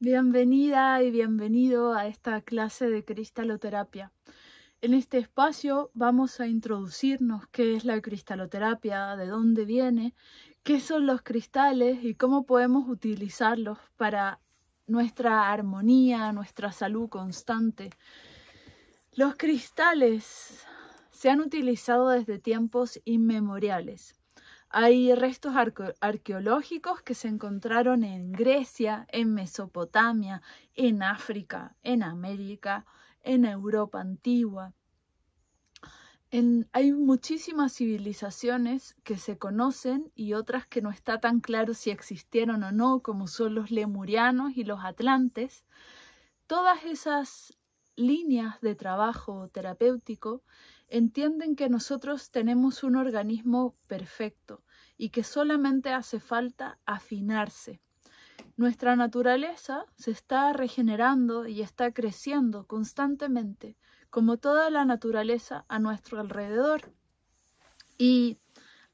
Bienvenida y bienvenido a esta clase de cristaloterapia. En este espacio vamos a introducirnos qué es la cristaloterapia, de dónde viene, qué son los cristales y cómo podemos utilizarlos para nuestra armonía, nuestra salud constante. Los cristales se han utilizado desde tiempos inmemoriales hay restos arqueológicos que se encontraron en Grecia, en Mesopotamia, en África, en América, en Europa antigua. hay muchísimas civilizaciones que se conocen y otras que no está tan claro si existieron o no, como son los lemurianos y los atlantes. Todas esas líneas de trabajo terapéutico entienden que nosotros tenemos un organismo perfecto y que solamente hace falta afinarse. Nuestra naturaleza se está regenerando y está creciendo constantemente, como toda la naturaleza a nuestro alrededor. Y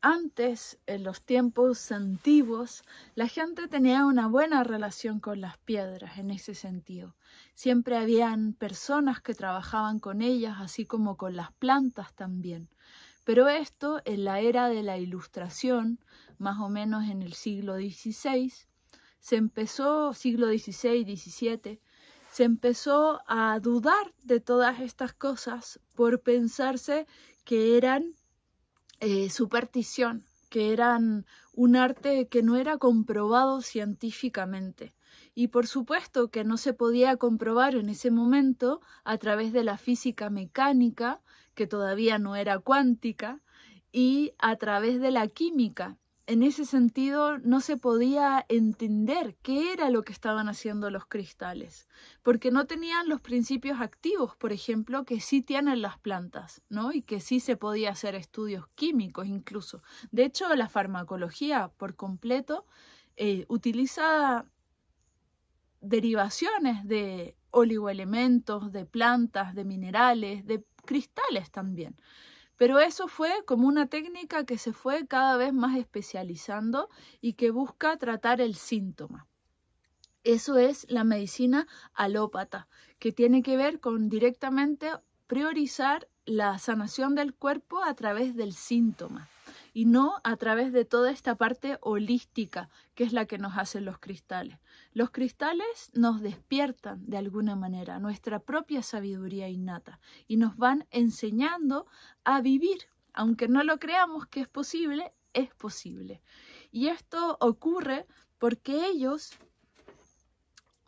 antes, en los tiempos antiguos, la gente tenía una buena relación con las piedras en ese sentido. Siempre habían personas que trabajaban con ellas, así como con las plantas también. Pero esto en la era de la Ilustración, más o menos en el siglo XVI, se empezó, siglo XVI, XVII, se empezó a dudar de todas estas cosas por pensarse que eran eh, superstición, que eran un arte que no era comprobado científicamente. Y por supuesto que no se podía comprobar en ese momento a través de la física mecánica, que todavía no era cuántica, y a través de la química, en ese sentido no se podía entender qué era lo que estaban haciendo los cristales, porque no tenían los principios activos, por ejemplo, que sí tienen las plantas, ¿no? Y que sí se podía hacer estudios químicos incluso. De hecho, la farmacología por completo eh, utiliza derivaciones de oligoelementos, de plantas, de minerales, de cristales también. Pero eso fue como una técnica que se fue cada vez más especializando y que busca tratar el síntoma. Eso es la medicina alópata, que tiene que ver con directamente priorizar la sanación del cuerpo a través del síntoma y no a través de toda esta parte holística que es la que nos hacen los cristales. Los cristales nos despiertan de alguna manera nuestra propia sabiduría innata y nos van enseñando a vivir. Aunque no lo creamos que es posible, es posible. Y esto ocurre porque ellos,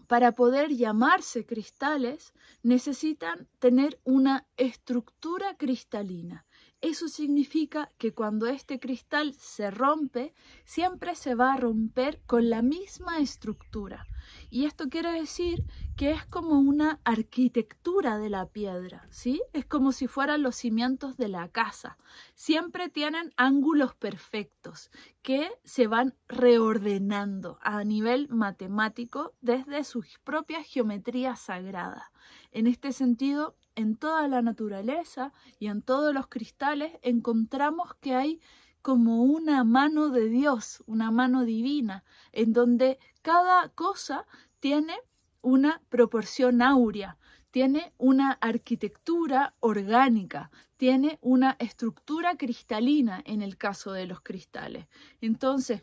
para poder llamarse cristales, necesitan tener una estructura cristalina. Eso significa que cuando este cristal se rompe, siempre se va a romper con la misma estructura. Y esto quiere decir que es como una arquitectura de la piedra, ¿sí? Es como si fueran los cimientos de la casa. Siempre tienen ángulos perfectos que se van reordenando a nivel matemático desde su propia geometría sagrada. En este sentido, en toda la naturaleza y en todos los cristales encontramos que hay como una mano de Dios, una mano divina, en donde cada cosa tiene una proporción áurea, tiene una arquitectura orgánica, tiene una estructura cristalina en el caso de los cristales. Entonces,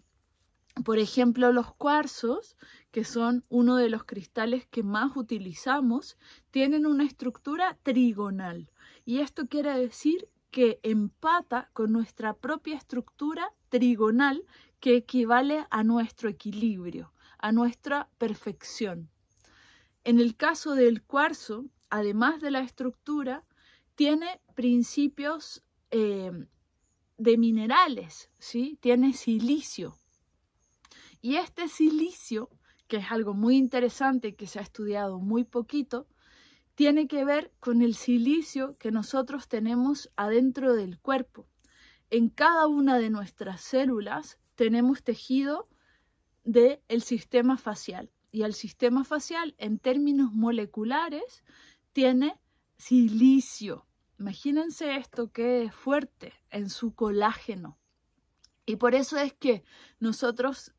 por ejemplo, los cuarzos, que son uno de los cristales que más utilizamos, tienen una estructura trigonal. Y esto quiere decir que empata con nuestra propia estructura trigonal que equivale a nuestro equilibrio, a nuestra perfección. En el caso del cuarzo, además de la estructura, tiene principios eh, de minerales, ¿sí? tiene silicio, y este silicio, que es algo muy interesante que se ha estudiado muy poquito, tiene que ver con el silicio que nosotros tenemos adentro del cuerpo. En cada una de nuestras células tenemos tejido del el sistema facial. Y el sistema facial, en términos moleculares, tiene silicio. Imagínense esto que es fuerte en su colágeno. Y por eso es que nosotros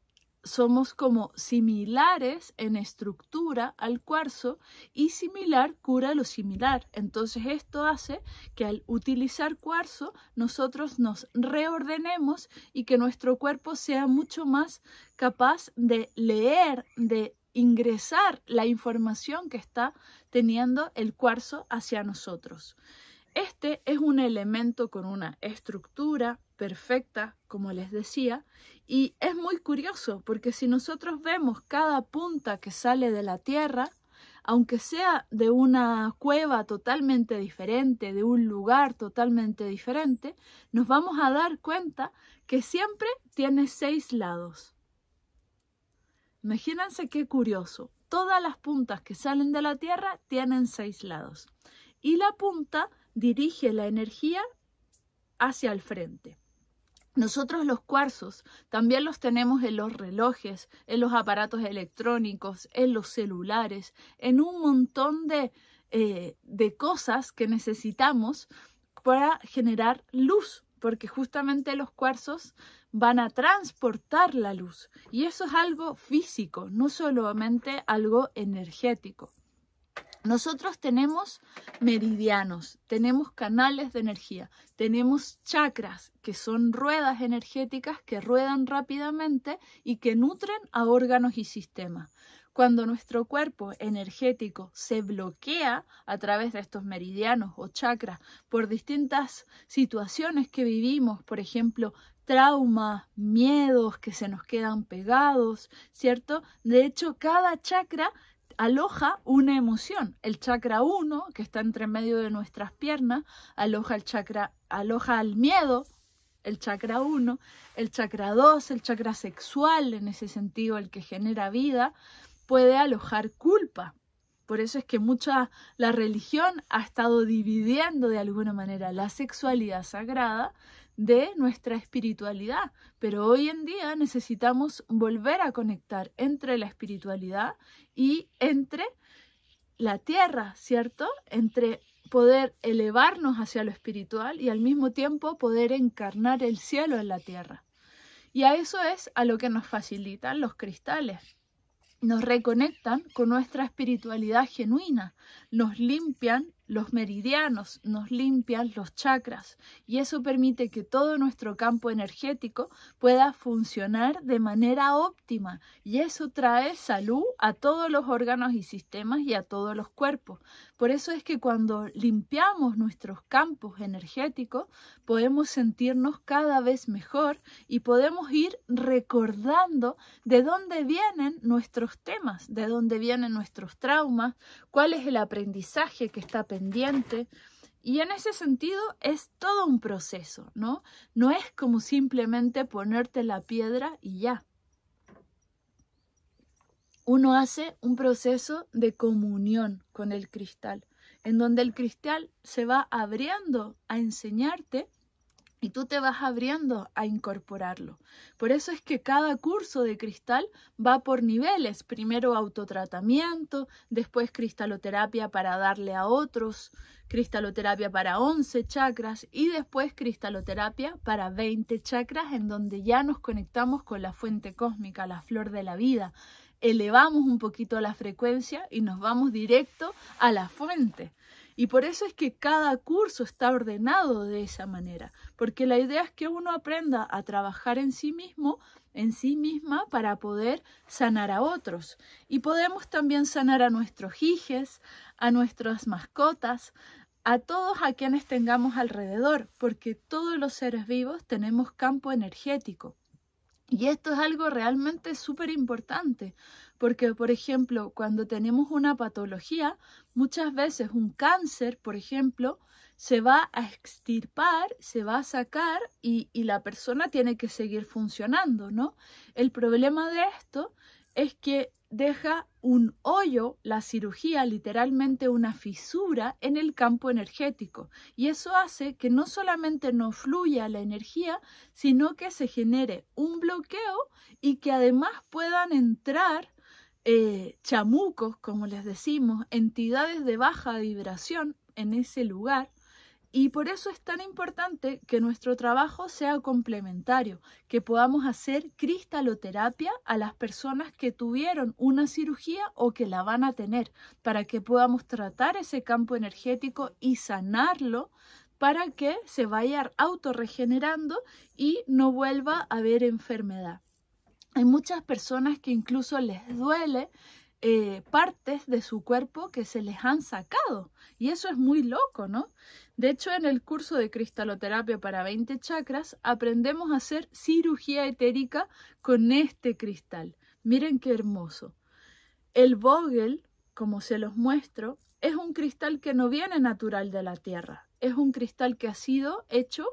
somos como similares en estructura al cuarzo y similar cura lo similar. Entonces esto hace que al utilizar cuarzo nosotros nos reordenemos y que nuestro cuerpo sea mucho más capaz de leer, de ingresar la información que está teniendo el cuarzo hacia nosotros. Este es un elemento con una estructura perfecta, como les decía, y es muy curioso porque si nosotros vemos cada punta que sale de la Tierra, aunque sea de una cueva totalmente diferente, de un lugar totalmente diferente, nos vamos a dar cuenta que siempre tiene seis lados. Imagínense qué curioso. Todas las puntas que salen de la Tierra tienen seis lados. Y la punta dirige la energía hacia el frente. Nosotros los cuarzos también los tenemos en los relojes, en los aparatos electrónicos, en los celulares, en un montón de, eh, cosas que necesitamos para generar luz, porque justamente los cuarzos van a transportar la luz. Y eso es algo físico, no solamente algo energético. Nosotros tenemos meridianos, tenemos canales de energía, tenemos chakras, que son ruedas energéticas que ruedan rápidamente y que nutren a órganos y sistemas. Cuando nuestro cuerpo energético se bloquea a través de estos meridianos o chakras por distintas situaciones que vivimos, por ejemplo, traumas, miedos que se nos quedan pegados, ¿cierto? De hecho, cada chakra aloja una emoción. El chakra 1, que está entre medio de nuestras piernas, aloja el chakra, aloja al miedo, el chakra 1, el chakra 2, el chakra sexual, en ese sentido, el que genera vida, puede alojar culpa. Por eso es que mucha la religión ha estado dividiendo de alguna manera la sexualidad sagrada de nuestra espiritualidad. Pero hoy en día necesitamos volver a conectar entre la espiritualidad y entre la tierra, ¿cierto? Entre poder elevarnos hacia lo espiritual y al mismo tiempo poder encarnar el cielo en la tierra. Y a eso es a lo que nos facilitan los cristales. Nos reconectan con nuestra espiritualidad genuina, nos limpian los meridianos, nos limpian los chakras y eso permite que todo nuestro campo energético pueda funcionar de manera óptima y eso trae salud a todos los órganos y sistemas y a todos los cuerpos. Por eso es que cuando limpiamos nuestros campos energéticos podemos sentirnos cada vez mejor y podemos ir recordando de dónde vienen nuestros temas, de dónde vienen nuestros traumas, cuál es el aprendizaje que está y en ese sentido es todo un proceso, ¿no? No es como simplemente ponerte la piedra y ya. Uno hace un proceso de comunión con el cristal, en donde el cristal se va abriendo a enseñarte y tú te vas abriendo a incorporarlo. Por eso es que cada curso de cristal va por niveles. Primero autotratamiento, después cristaloterapia para darle a otros, cristaloterapia para 11 chakras y después cristaloterapia para 20 chakras en donde ya nos conectamos con la fuente cósmica, la flor de la vida. Elevamos un poquito la frecuencia y nos vamos directo a la fuente. Y por eso es que cada curso está ordenado de esa manera, porque la idea es que uno aprenda a trabajar en sí mismo, en sí misma, para poder sanar a otros. Y podemos también sanar a nuestros hijes, a nuestras mascotas, a todos a quienes tengamos alrededor, porque todos los seres vivos tenemos campo energético. Y esto es algo realmente súper importante, porque, por ejemplo, cuando tenemos una patología, muchas veces un cáncer, por ejemplo, se va a extirpar, se va a sacar y, la persona tiene que seguir funcionando, ¿no? El problema de esto es que deja un hoyo, la cirugía, literalmente una fisura en el campo energético. Y eso hace que no solamente no fluya la energía, sino que se genere un bloqueo y que además puedan entrar eh, chamucos, como les decimos, entidades de baja vibración en ese lugar. Y por eso es tan importante que nuestro trabajo sea complementario, que podamos hacer cristaloterapia a las personas que tuvieron una cirugía o que la van a tener, para que podamos tratar ese campo energético y sanarlo para que se vaya autorregenerando y no vuelva a haber enfermedad hay muchas personas que incluso les duele eh, partes de su cuerpo que se les han sacado. Y eso es muy loco, ¿no? De hecho, en el curso de cristaloterapia para 20 chakras, aprendemos a hacer cirugía etérica con este cristal. Miren qué hermoso. El Vogel, como se los muestro, es un cristal que no viene natural de la Tierra. Es un cristal que ha sido hecho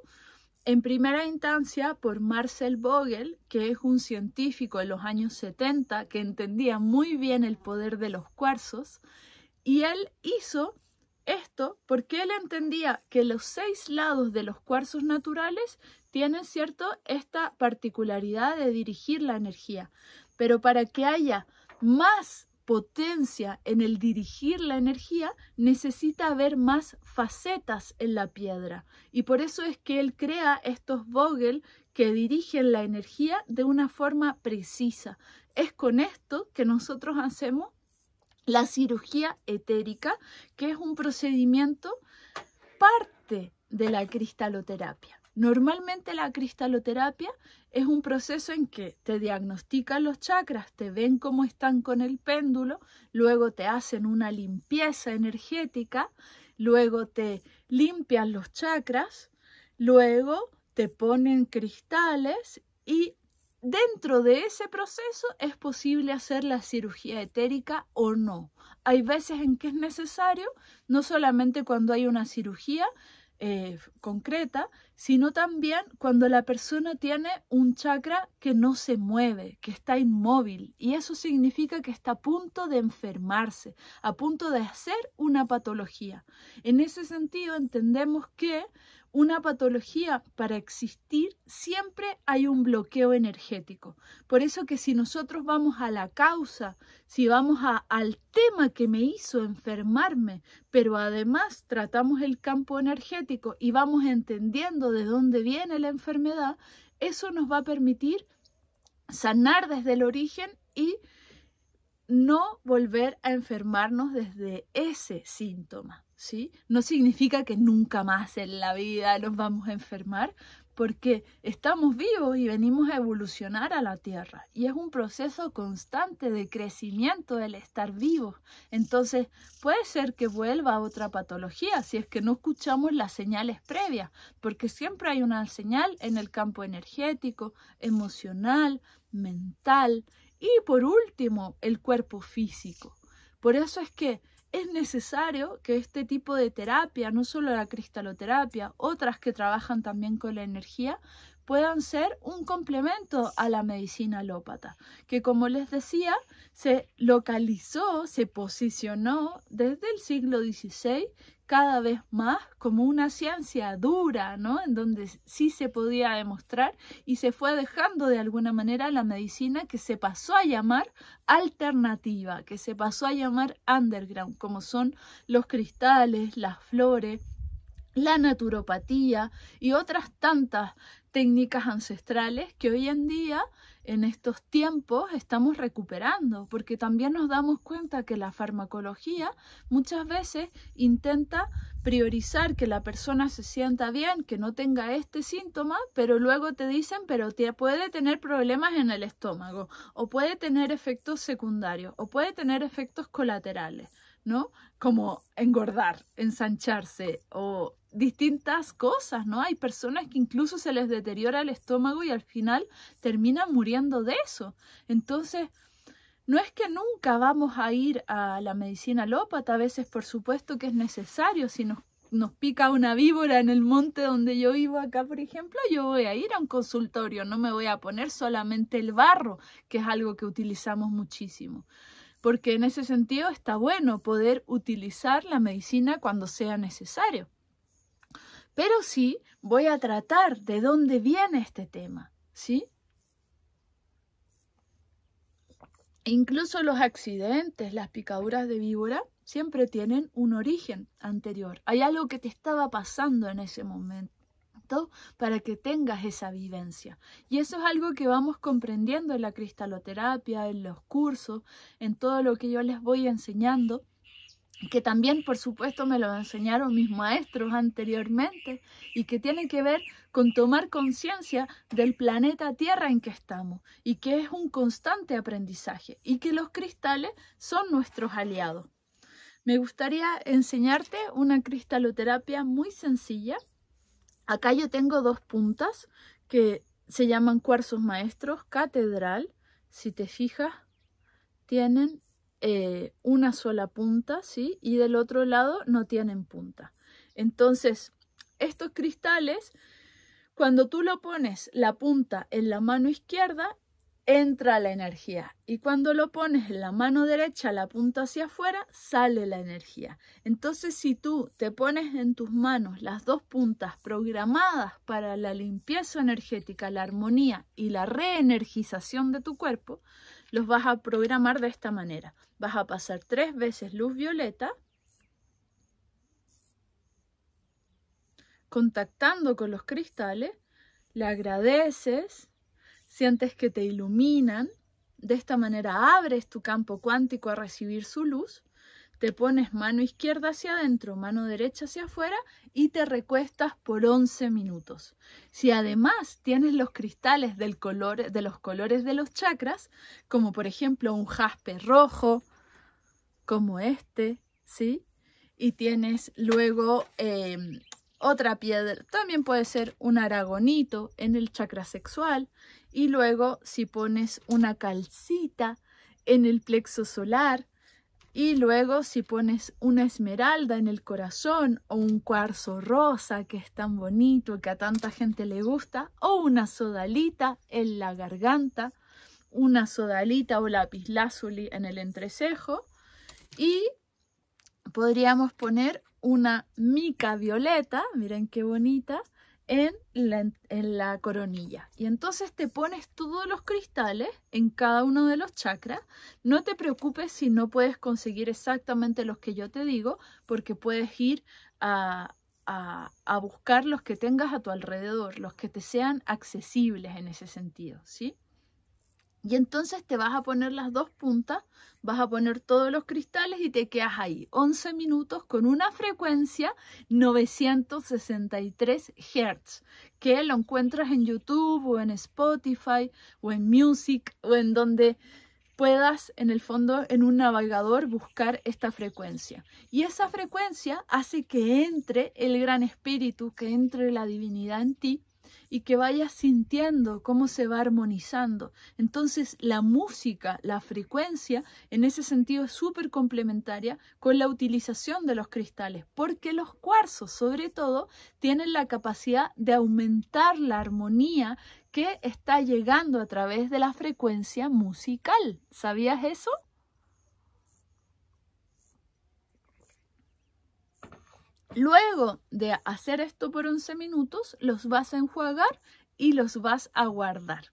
en primera instancia por Marcel Vogel, que es un científico en los años 70 que entendía muy bien el poder de los cuarzos, y él hizo esto porque él entendía que los seis lados de los cuarzos naturales tienen cierto esta particularidad de dirigir la energía, pero para que haya más potencia en el dirigir la energía, necesita haber más facetas en la piedra. Y por eso es que él crea estos vogel que dirigen la energía de una forma precisa. Es con esto que nosotros hacemos la cirugía etérica, que es un procedimiento parte de la cristaloterapia. Normalmente la cristaloterapia es un proceso en que te diagnostican los chakras, te ven cómo están con el péndulo, luego te hacen una limpieza energética, luego te limpian los chakras, luego te ponen cristales y dentro de ese proceso es posible hacer la cirugía etérica o no. Hay veces en que es necesario, no solamente cuando hay una cirugía, eh, concreta, sino también cuando la persona tiene un chakra que no se mueve, que está inmóvil, y eso significa que está a punto de enfermarse, a punto de hacer una patología. En ese sentido, entendemos que una patología para existir siempre hay un bloqueo energético. Por eso que si nosotros vamos a la causa, si vamos al tema que me hizo enfermarme, pero además tratamos el campo energético y vamos entendiendo de dónde viene la enfermedad, eso nos va a permitir sanar desde el origen y no volver a enfermarnos desde ese síntoma. ¿sí? No significa que nunca más en la vida nos vamos a enfermar, porque estamos vivos y venimos a evolucionar a la Tierra. Y es un proceso constante de crecimiento del estar vivo, Entonces puede ser que vuelva a otra patología si es que no escuchamos las señales previas, porque siempre hay una señal en el campo energético, emocional, mental y por último el cuerpo físico. Por eso es que es necesario que este tipo de terapia, no solo la cristaloterapia, otras que trabajan también con la energía, puedan ser un complemento a la medicina alópata, que como les decía, se localizó, se posicionó desde el siglo XVI cada vez más como una ciencia dura, ¿no? En donde sí se podía demostrar y se fue dejando de alguna manera la medicina que se pasó a llamar alternativa, que se pasó a llamar underground, como son los cristales, las flores, la naturopatía y otras tantas técnicas ancestrales que hoy en día, en estos tiempos, estamos recuperando, porque también nos damos cuenta que la farmacología muchas veces intenta priorizar que la persona se sienta bien, que no tenga este síntoma, pero luego te dicen, pero puede tener problemas en el estómago, o puede tener efectos secundarios, o puede tener efectos colaterales. ¿no? Como engordar, ensancharse o distintas cosas, ¿no? Hay personas que incluso se les deteriora el estómago y al final terminan muriendo de eso. Entonces, no es que nunca vamos a ir a la medicina lópata, a veces por supuesto que es necesario, si nos, nos pica una víbora en el monte donde yo vivo acá, por ejemplo, yo voy a ir a un consultorio, no me voy a poner solamente el barro, que es algo que utilizamos muchísimo porque en ese sentido está bueno poder utilizar la medicina cuando sea necesario pero sí voy a tratar de dónde viene este tema, ¿sí? Incluso los accidentes, las picaduras de víbora, siempre tienen un origen anterior. Hay algo que te estaba pasando en ese momento para que tengas esa vivencia. Y eso es algo que vamos comprendiendo en la cristaloterapia, en los cursos, en todo lo que yo les voy enseñando que también por supuesto me lo enseñaron mis maestros anteriormente y que tiene que ver con tomar conciencia del planeta Tierra en que estamos y que es un constante aprendizaje y que los cristales son nuestros aliados. Me gustaría enseñarte una cristaloterapia muy sencilla. Acá yo tengo dos puntas que se llaman cuarzos maestros, catedral. Si te fijas, tienen eh, una sola punta, ¿sí? Y del otro lado no tienen punta. Entonces, estos cristales, cuando tú lo pones la punta en la mano izquierda, entra la energía. Y cuando lo pones en la mano derecha, la punta hacia afuera, sale la energía. Entonces, si tú te pones en tus manos las dos puntas programadas para la limpieza energética, la armonía y la reenergización de tu cuerpo, los vas a programar de esta manera. Vas a pasar tres veces luz violeta, contactando con los cristales, le agradeces, sientes que te iluminan, de esta manera abres tu campo cuántico a recibir su luz te pones mano izquierda hacia adentro, mano derecha hacia afuera y te recuestas por 11 minutos. Si además tienes los cristales del color, de los colores de los chakras, como por ejemplo un jaspe rojo, como este, ¿sí? Y tienes luego em, otra piedra, también puede ser un aragonito en el chakra sexual. Y luego si pones una calcita en el plexo solar, y luego si pones una esmeralda en el corazón o un cuarzo rosa que es tan bonito que a tanta gente le gusta o una sodalita en la garganta, una sodalita o lazuli en el entrecejo y podríamos poner una mica violeta, miren qué bonita, en la, coronilla. Y entonces te pones todos los cristales en cada uno de los chakras. No te preocupes si no puedes conseguir exactamente los que yo te digo, porque puedes ir a, a, a, buscar los que tengas a tu alrededor, los que te sean accesibles en ese sentido, ¿sí? Y entonces te vas a poner las dos puntas, vas a poner todos los cristales y te quedas ahí 11 minutos con una frecuencia 963 Hz, que lo encuentras en YouTube o en Spotify o en Music o en donde puedas en el fondo en un navegador buscar esta frecuencia. Y esa frecuencia hace que entre el gran espíritu, que entre la divinidad en ti y que vayas sintiendo cómo se va armonizando. Entonces la música, la frecuencia, en ese sentido es súper complementaria con la utilización de los cristales, porque los cuarzos sobre todo tienen la capacidad de aumentar la armonía que está llegando a través de la frecuencia musical. ¿Sabías eso? Luego de hacer esto por 11 minutos, los vas a enjuagar y los vas a guardar.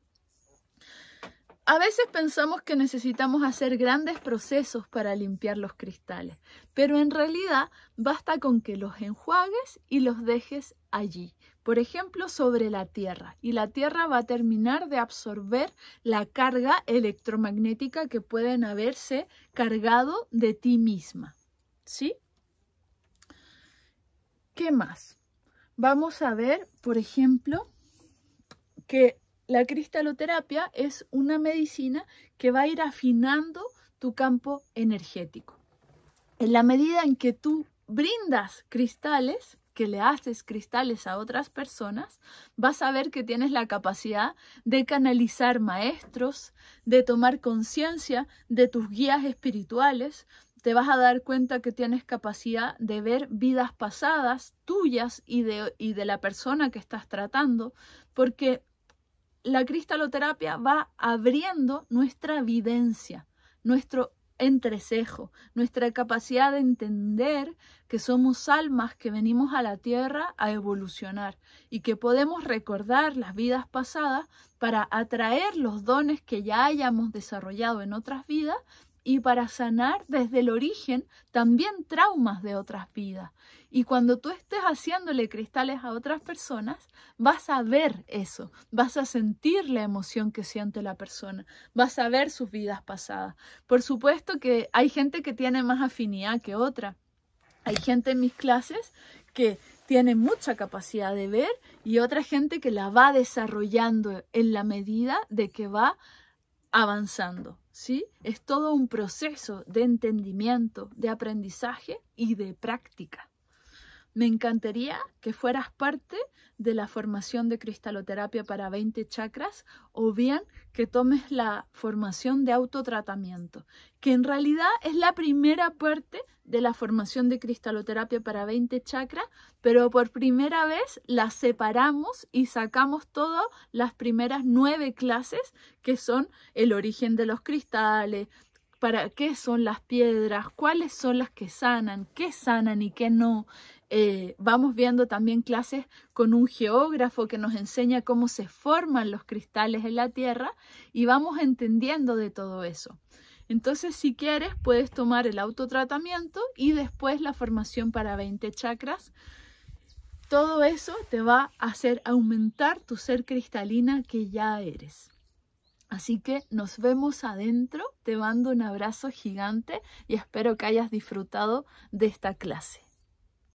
A veces pensamos que necesitamos hacer grandes procesos para limpiar los cristales, pero en realidad basta con que los enjuagues y los dejes allí, por ejemplo, sobre la Tierra, y la Tierra va a terminar de absorber la carga electromagnética que pueden haberse cargado de ti misma. ¿Sí? ¿Qué más? Vamos a ver, por ejemplo, que la cristaloterapia es una medicina que va a ir afinando tu campo energético. En la medida en que tú brindas cristales, que le haces cristales a otras personas, vas a ver que tienes la capacidad de canalizar maestros, de tomar conciencia de tus guías espirituales, te vas a dar cuenta que tienes capacidad de ver vidas pasadas tuyas y de, la persona que estás tratando, porque la cristaloterapia va abriendo nuestra evidencia, nuestro entrecejo, nuestra capacidad de entender que somos almas que venimos a la tierra a evolucionar y que podemos recordar las vidas pasadas para atraer los dones que ya hayamos desarrollado en otras vidas y para sanar desde el origen también traumas de otras vidas. Y cuando tú estés haciéndole cristales a otras personas, vas a ver eso, vas a sentir la emoción que siente la persona, vas a ver sus vidas pasadas. Por supuesto que hay gente que tiene más afinidad que otra. Hay gente en mis clases que tiene mucha capacidad de ver y otra gente que la va desarrollando en la medida de que va avanzando, ¿sí? Es todo un proceso de entendimiento, de aprendizaje y de práctica. Me encantaría que fueras parte de la formación de cristaloterapia para 20 chakras o bien que tomes la formación de autotratamiento, que en realidad es la primera parte de la formación de cristaloterapia para 20 chakras, pero por primera vez la separamos y sacamos todas las primeras nueve clases que son el origen de los cristales, para qué son las piedras, cuáles son las que sanan, qué sanan y qué no, eh, vamos viendo también clases con un geógrafo que nos enseña cómo se forman los cristales en la Tierra y vamos entendiendo de todo eso. Entonces, si quieres, puedes tomar el autotratamiento y después la formación para 20 chakras. Todo eso te va a hacer aumentar tu ser cristalina que ya eres. Así que nos vemos adentro, te mando un abrazo gigante y espero que hayas disfrutado de esta clase.